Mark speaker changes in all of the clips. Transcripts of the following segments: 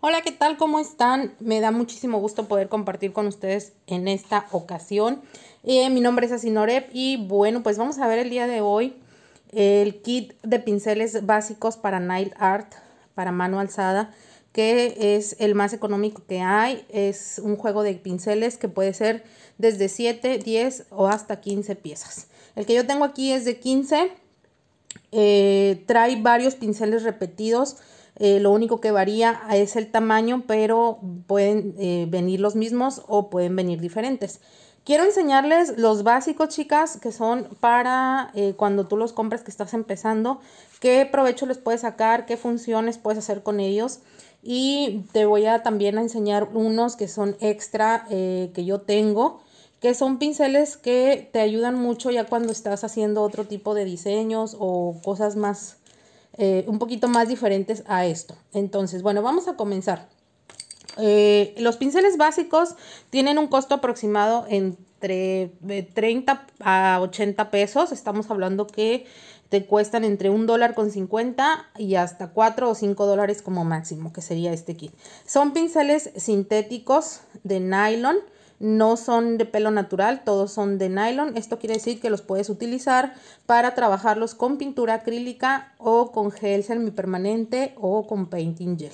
Speaker 1: Hola, ¿qué tal? ¿Cómo están? Me da muchísimo gusto poder compartir con ustedes en esta ocasión. Eh, mi nombre es Asinorep y bueno, pues vamos a ver el día de hoy el kit de pinceles básicos para Nail Art, para mano alzada, que es el más económico que hay. Es un juego de pinceles que puede ser desde 7, 10 o hasta 15 piezas. El que yo tengo aquí es de 15 eh, trae varios pinceles repetidos. Eh, lo único que varía es el tamaño, pero pueden eh, venir los mismos o pueden venir diferentes. Quiero enseñarles los básicos, chicas, que son para cuando tú los compras que estás empezando, qué provecho les puedes sacar, qué funciones puedes hacer con ellos. Y te voy a también a enseñar unos que son extra que yo tengo que son pinceles que te ayudan mucho ya cuando estás haciendo otro tipo de diseños o cosas más, eh, un poquito más diferentes a esto. Entonces, bueno, vamos a comenzar. Eh, los pinceles básicos tienen un costo aproximado entre 30 a 80 pesos. Estamos hablando que te cuestan entre un dólar con 50 y hasta 4 o 5 dólares como máximo, que sería este kit. Son pinceles sintéticos de nylon no son de pelo natural, todos son de nylon. Esto quiere decir que los puedes utilizar para trabajarlos con pintura acrílica o con gel semipermanente o con painting gel.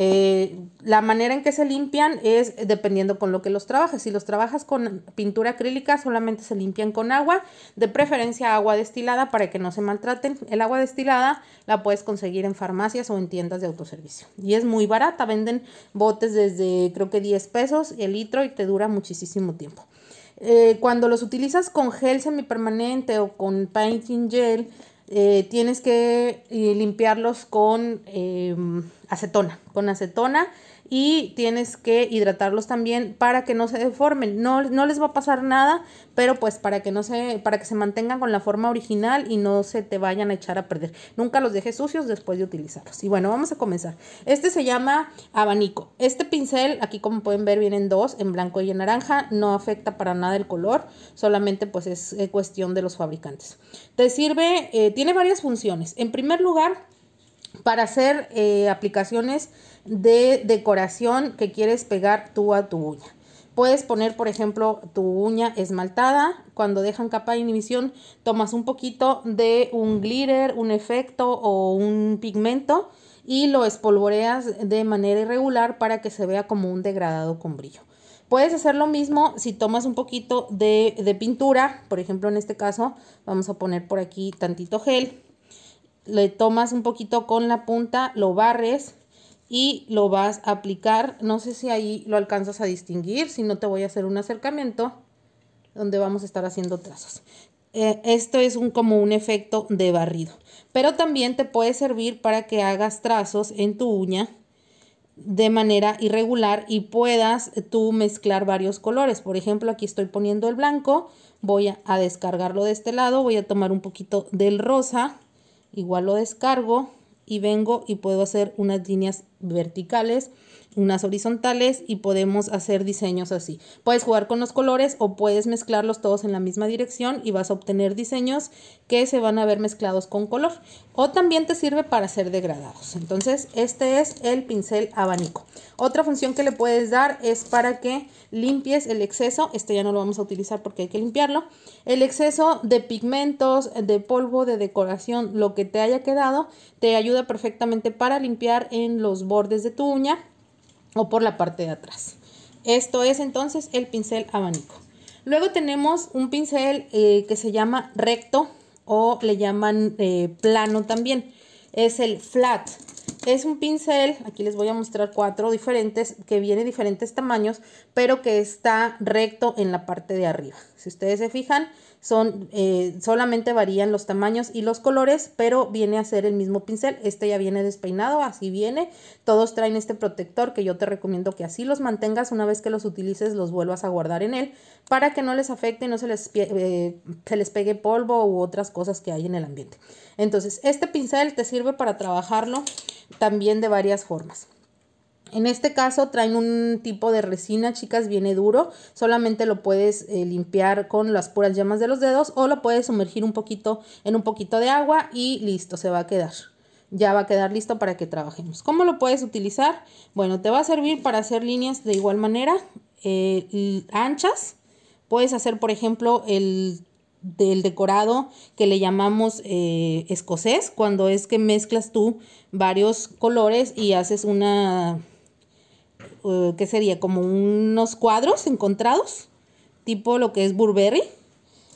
Speaker 1: Eh, la manera en que se limpian es dependiendo con lo que los trabajes. Si los trabajas con pintura acrílica, solamente se limpian con agua, de preferencia agua destilada para que no se maltraten. El agua destilada la puedes conseguir en farmacias o en tiendas de autoservicio. Y es muy barata, venden botes desde creo que 10 pesos el litro y te dura muchísimo tiempo. Eh, cuando los utilizas con gel semipermanente o con painting gel, eh, tienes que eh, limpiarlos con em, acetona, con acetona y tienes que hidratarlos también para que no se deformen. No, no les va a pasar nada, pero pues para que no se, para que se mantengan con la forma original y no se te vayan a echar a perder. Nunca los dejes sucios después de utilizarlos. Y bueno, vamos a comenzar. Este se llama abanico. Este pincel, aquí como pueden ver, vienen dos, en blanco y en naranja. No afecta para nada el color, solamente pues es eh, cuestión de los fabricantes. Te sirve, eh, tiene varias funciones. En primer lugar, para hacer eh, aplicaciones de decoración que quieres pegar tú a tu uña. Puedes poner, por ejemplo, tu uña esmaltada. Cuando dejan capa de inhibición, tomas un poquito de un glitter, un efecto o un pigmento y lo espolvoreas de manera irregular para que se vea como un degradado con brillo. Puedes hacer lo mismo si tomas un poquito de, de pintura, por ejemplo en este caso vamos a poner por aquí tantito gel le tomas un poquito con la punta, lo barres y lo vas a aplicar. No sé si ahí lo alcanzas a distinguir, si no te voy a hacer un acercamiento donde vamos a estar haciendo trazos. Eh, esto es un, como un efecto de barrido, pero también te puede servir para que hagas trazos en tu uña de manera irregular y puedas tú mezclar varios colores. Por ejemplo, aquí estoy poniendo el blanco, voy a descargarlo de este lado, voy a tomar un poquito del rosa igual lo descargo y vengo y puedo hacer unas líneas verticales, unas horizontales y podemos hacer diseños así. Puedes jugar con los colores o puedes mezclarlos todos en la misma dirección y vas a obtener diseños que se van a ver mezclados con color. O también te sirve para hacer degradados. Entonces este es el pincel abanico. Otra función que le puedes dar es para que limpies el exceso. Este ya no lo vamos a utilizar porque hay que limpiarlo. El exceso de pigmentos, de polvo, de decoración, lo que te haya quedado, te ayuda perfectamente para limpiar en los bordes de tu uña o por la parte de atrás. Esto es entonces el pincel abanico. Luego tenemos un pincel eh, que se llama recto o le llaman eh, plano también. Es el flat. Es un pincel, aquí les voy a mostrar cuatro diferentes, que viene diferentes tamaños, pero que está recto en la parte de arriba. Si ustedes se fijan, son, eh, solamente varían los tamaños y los colores, pero viene a ser el mismo pincel. Este ya viene despeinado, así viene. Todos traen este protector que yo te recomiendo que así los mantengas. Una vez que los utilices, los vuelvas a guardar en él para que no les afecte y no se les, eh, se les pegue polvo u otras cosas que hay en el ambiente. Entonces, este pincel te sirve para trabajarlo también de varias formas. En este caso traen un tipo de resina, chicas, viene duro. Solamente lo puedes eh, limpiar con las puras llamas de los dedos o lo puedes sumergir un poquito en un poquito de agua y listo, se va a quedar. Ya va a quedar listo para que trabajemos. ¿Cómo lo puedes utilizar? Bueno, te va a servir para hacer líneas de igual manera eh, anchas. Puedes hacer, por ejemplo, el del decorado que le llamamos eh, escocés, cuando es que mezclas tú varios colores y haces una eh, que sería? Como unos cuadros encontrados, tipo lo que es Burberry.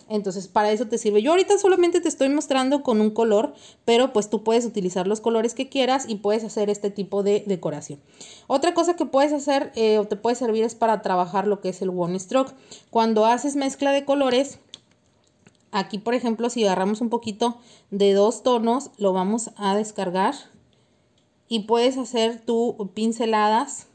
Speaker 1: Entonces, para eso te sirve. Yo ahorita solamente te estoy mostrando con un color, pero pues tú puedes utilizar los colores que quieras y puedes hacer este tipo de decoración. Otra cosa que puedes hacer eh, o te puede servir es para trabajar lo que es el one stroke. Cuando haces mezcla de colores, aquí por ejemplo, si agarramos un poquito de dos tonos, lo vamos a descargar y puedes hacer tú pinceladas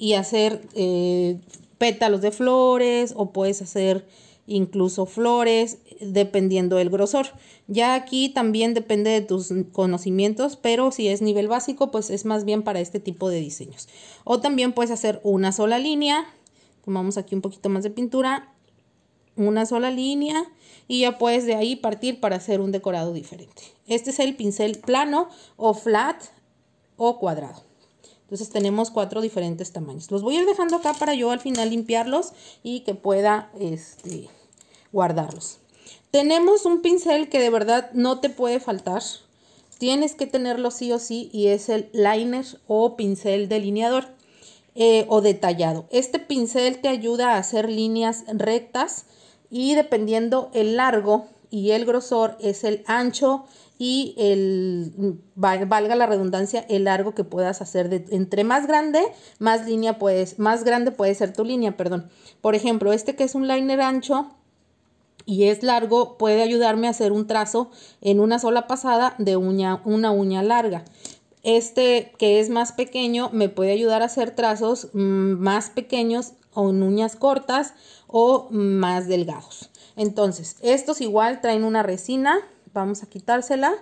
Speaker 1: y hacer eh, pétalos de flores o puedes hacer incluso flores dependiendo del grosor. Ya aquí también depende de tus conocimientos, pero si es nivel básico, pues es más bien para este tipo de diseños. O también puedes hacer una sola línea. Tomamos aquí un poquito más de pintura, una sola línea y ya puedes de ahí partir para hacer un decorado diferente. Este es el pincel plano o flat o cuadrado. Entonces tenemos cuatro diferentes tamaños. Los voy a ir dejando acá para yo al final limpiarlos y que pueda este, guardarlos. Tenemos un pincel que de verdad no te puede faltar. Tienes que tenerlo sí o sí y es el liner o pincel delineador eh, o detallado. Este pincel te ayuda a hacer líneas rectas y dependiendo el largo y el grosor es el ancho y el, mm, valga la redundancia, el largo que puedas hacer. De, entre más grande, más línea puedes, más grande puede ser tu línea, perdón. Por ejemplo, este que es un liner ancho y es largo, puede ayudarme a hacer un trazo en una sola pasada de una uña larga. Este que es más pequeño me puede ayudar a hacer trazos mm, más pequeños o en uñas cortas o mm, más delgados. Entonces, estos igual traen una resina Vamos a quitársela.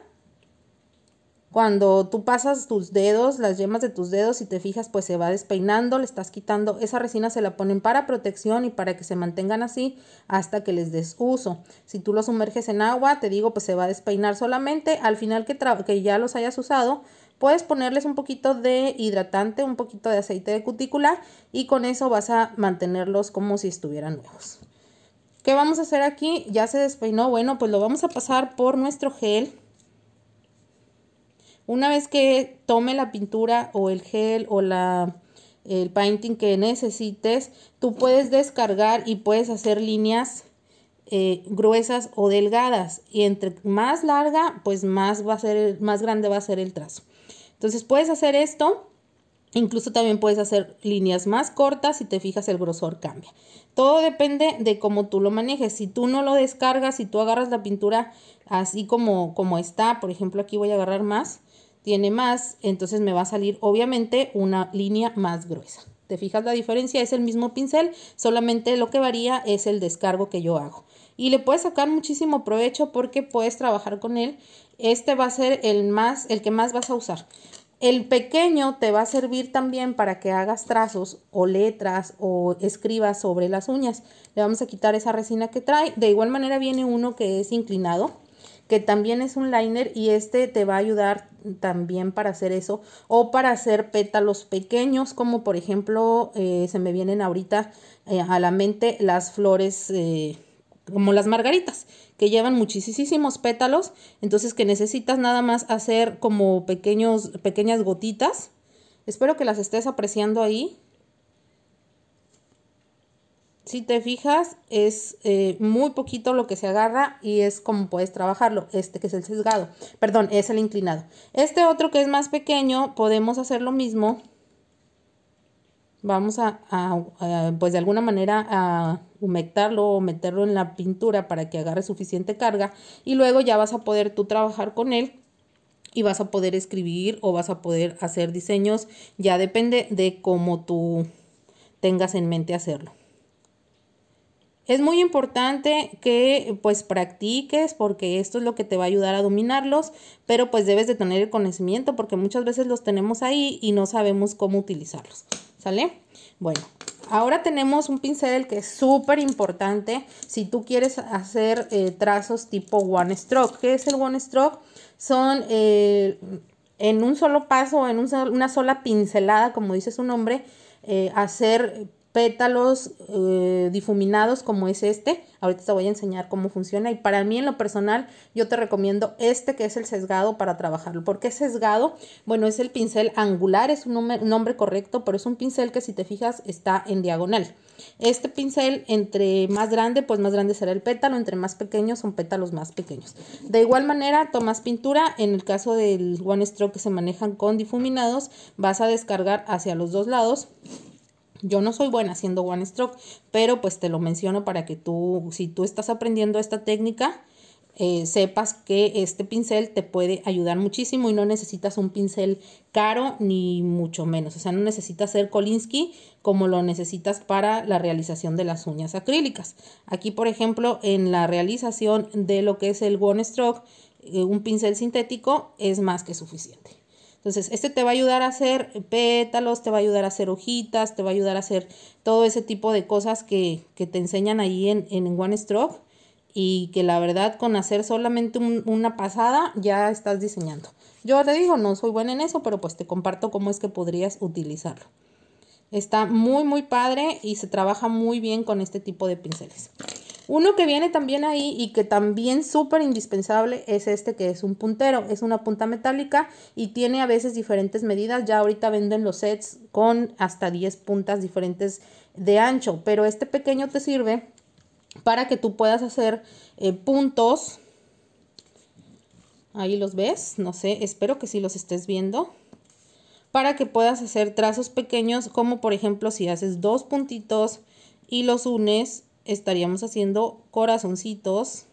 Speaker 1: Cuando tú pasas tus dedos, las yemas de tus dedos, y te fijas, pues se va despeinando, le estás quitando. Esa resina se la ponen para protección y para que se mantengan así hasta que les des uso. Si tú los sumerges en agua, te digo, pues se va a despeinar solamente. Al final que, que ya los hayas usado, puedes ponerles un poquito de hidratante, un poquito de aceite de cutícula y con eso vas a mantenerlos como si estuvieran nuevos. ¿Qué vamos a hacer aquí? Ya se despeinó. Bueno, pues lo vamos a pasar por nuestro gel. Una vez que tome la pintura o el gel o la, el painting que necesites, tú puedes descargar y puedes hacer líneas eh, gruesas o delgadas. Y entre más larga, pues más, va a ser, más grande va a ser el trazo. Entonces puedes hacer esto Incluso también puedes hacer líneas más cortas, si te fijas el grosor cambia. Todo depende de cómo tú lo manejes. Si tú no lo descargas, si tú agarras la pintura así como, como está, por ejemplo aquí voy a agarrar más, tiene más, entonces me va a salir obviamente una línea más gruesa. ¿Te fijas la diferencia? Es el mismo pincel, solamente lo que varía es el descargo que yo hago. Y le puedes sacar muchísimo provecho porque puedes trabajar con él. Este va a ser el, más, el que más vas a usar. El pequeño te va a servir también para que hagas trazos o letras o escribas sobre las uñas. Le vamos a quitar esa resina que trae. De igual manera viene uno que es inclinado, que también es un liner y este te va a ayudar también para hacer eso o para hacer pétalos pequeños como por ejemplo eh, se me vienen ahorita eh, a la mente las flores. Eh, como las margaritas, que llevan muchísimos pétalos, entonces que necesitas nada más hacer como pequeños, pequeñas gotitas. Espero que las estés apreciando ahí. Si te fijas, es eh, muy poquito lo que se agarra y es como puedes trabajarlo. Este que es el sesgado, perdón, es el inclinado. Este otro que es más pequeño, podemos hacer lo mismo vamos a, pues de alguna manera a humectarlo o meterlo en la pintura para que agarre suficiente carga y luego ya vas a poder tú trabajar con él y vas a poder escribir o vas a poder hacer diseños, ya depende de cómo tú tengas en mente hacerlo. Es muy importante que pues practiques porque esto es lo que te va a ayudar a dominarlos, pero pues debes de tener el conocimiento porque muchas veces los tenemos ahí y no sabemos cómo utilizarlos. ¿Sale? Bueno, ahora tenemos un pincel que es súper importante si tú quieres hacer eh, trazos tipo one stroke. ¿Qué es el one stroke? Son eh, en un solo paso, en una sola pincelada, como dice su nombre, eh, hacer pétalos eh, difuminados como es este. Ahorita te voy a enseñar cómo funciona. Y para mí en lo personal yo te recomiendo este que es el sesgado para trabajarlo. porque qué sesgado? Bueno, es el pincel angular, es un nombre correcto, pero es un pincel que si te fijas está en diagonal. Este pincel entre más grande, pues más grande será el pétalo, entre más pequeño son pétalos más pequeños. De igual manera tomas pintura, en el caso del One Stroke que se manejan con difuminados, vas a descargar hacia los dos lados yo no soy buena haciendo one stroke, pero pues te lo menciono para que tú, si tú estás aprendiendo esta técnica, eh, sepas que este pincel te puede ayudar muchísimo y no necesitas un pincel caro ni mucho menos. O sea, no necesitas ser Kolinsky como lo necesitas para la realización de las uñas acrílicas. Aquí, por ejemplo, en la realización de lo que es el One Stroke, eh, un pincel sintético es más que suficiente. Entonces, este te va a ayudar a hacer pétalos, te va a ayudar a hacer hojitas, te va a ayudar a hacer todo ese tipo de cosas que, te enseñan ahí en, One Stroke y que la verdad con hacer solamente una pasada ya estás diseñando. Yo te digo, no soy buena en eso, pero pues te comparto cómo es que podrías utilizarlo. Está muy muy padre y se trabaja muy bien con este tipo de pinceles. Uno que viene también ahí y que también súper indispensable es este que es un puntero, es una punta metálica y tiene a veces diferentes medidas, ya ahorita venden los sets con hasta 10 puntas diferentes de ancho, pero este pequeño te sirve para que tú puedas hacer eh, puntos, ahí los ves, no sé, espero que sí los estés viendo para que puedas hacer trazos pequeños, como por ejemplo si haces dos puntitos y los unes estaríamos haciendo corazoncitos.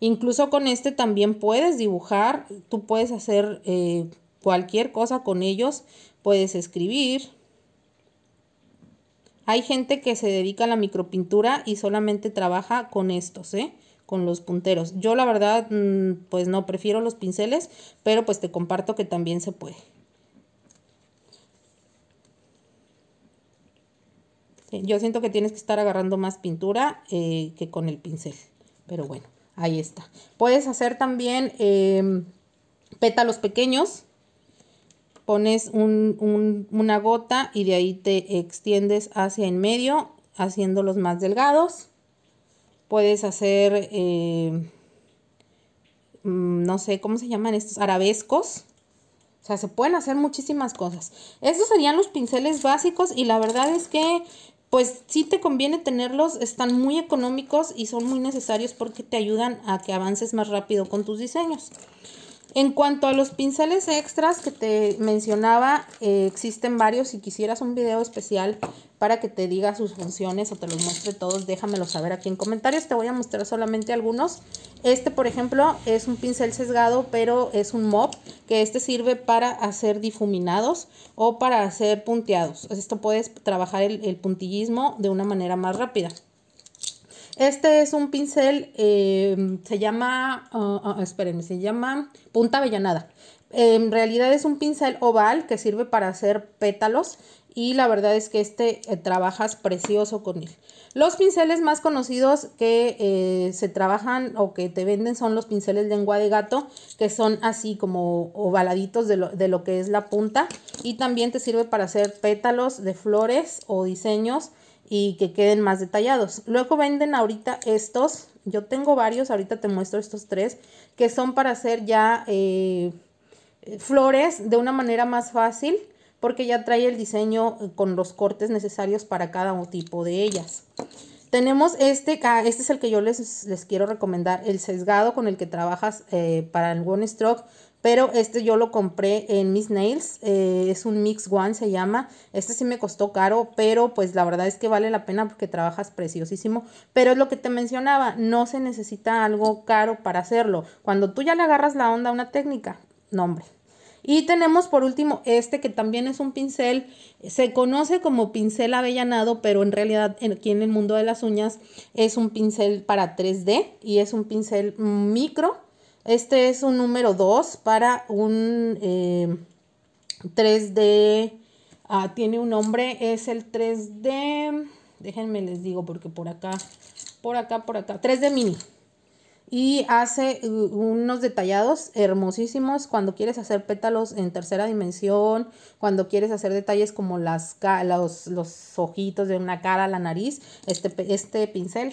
Speaker 1: Incluso con este también puedes dibujar, tú puedes hacer eh, cualquier cosa con ellos, puedes escribir. Hay gente que se dedica a la micropintura y solamente trabaja con estos, ¿eh? con los punteros. Yo la verdad, mm, pues no, prefiero los pinceles, pero pues te comparto que también se puede. Yo siento que tienes que estar agarrando más pintura eh, que con el pincel. Pero bueno, ahí está. Puedes hacer también em, pétalos pequeños. Pones una gota y de ahí te extiendes hacia en medio, haciéndolos más delgados. Puedes hacer, em, mm, no sé, ¿cómo se llaman estos? Arabescos. O sea, se pueden hacer muchísimas cosas. Estos serían los pinceles básicos y la verdad es que pues sí te conviene tenerlos, están muy económicos y son muy necesarios porque te ayudan a que avances más rápido con tus diseños. En cuanto a los pinceles extras que te mencionaba, eh, existen varios. Si quisieras un video especial para que te diga sus funciones o te los muestre todos, déjamelo saber aquí en comentarios. Te voy a mostrar solamente algunos. Este, por ejemplo, es un pincel sesgado, pero es un mop, que este sirve para hacer difuminados o para hacer punteados. Esto puedes trabajar el puntillismo de una manera más rápida. Este es un pincel, eh, se llama, ah, ah, espérenme, se llama punta avellanada. En realidad es un pincel oval que sirve para hacer pétalos y la verdad es que este eh, trabajas precioso con él. Los pinceles más conocidos que eh, se trabajan o que te venden son los pinceles lengua de gato, que son así como ovaladitos de lo, de lo que es la punta y también te sirve para hacer pétalos de flores o diseños y que queden más detallados. Luego venden ahorita estos, yo tengo varios, ahorita te muestro estos tres, que son para hacer ya eh, flores de una manera más fácil porque ya trae el diseño eh, con los cortes necesarios para cada tipo de ellas. Tenemos este, ah, este es el que yo les, quiero recomendar, el sesgado con el que trabajas eh, para el One Stroke pero este yo lo compré en Miss Nails, eh, es un Mix One se llama. Este sí me costó caro, pero pues la verdad es que vale la pena porque trabajas preciosísimo. Pero es lo que te mencionaba, no se necesita algo caro para hacerlo. Cuando tú ya le agarras la onda a una técnica, nombre. Y tenemos por último este que también es un pincel, se conoce como pincel avellanado, pero en realidad aquí en el mundo de las uñas es un pincel para 3D y es un pincel micro este es un número 2 para un 3D. Eh, ah, tiene un nombre, es el 3D. Déjenme les digo porque por acá, por acá, por acá. 3D mini. Y hace uh, unos detallados hermosísimos cuando quieres hacer pétalos en tercera dimensión, cuando quieres hacer detalles como las, los, los ojitos de una cara, la nariz. Este, este pincel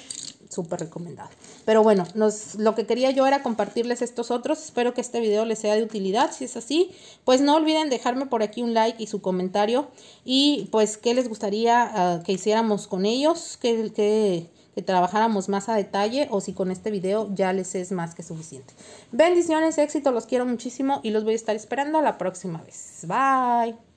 Speaker 1: súper recomendado. Pero bueno, nos, lo que quería yo era compartirles estos otros. Espero que este video les sea de utilidad. Si es así, pues no olviden dejarme por aquí un like y su comentario. Y pues qué les gustaría ah, que hiciéramos con ellos, que, que trabajáramos más a detalle o si con este video ya les es más que suficiente. Bendiciones, éxito, los quiero muchísimo y los voy a estar esperando la próxima vez. Bye.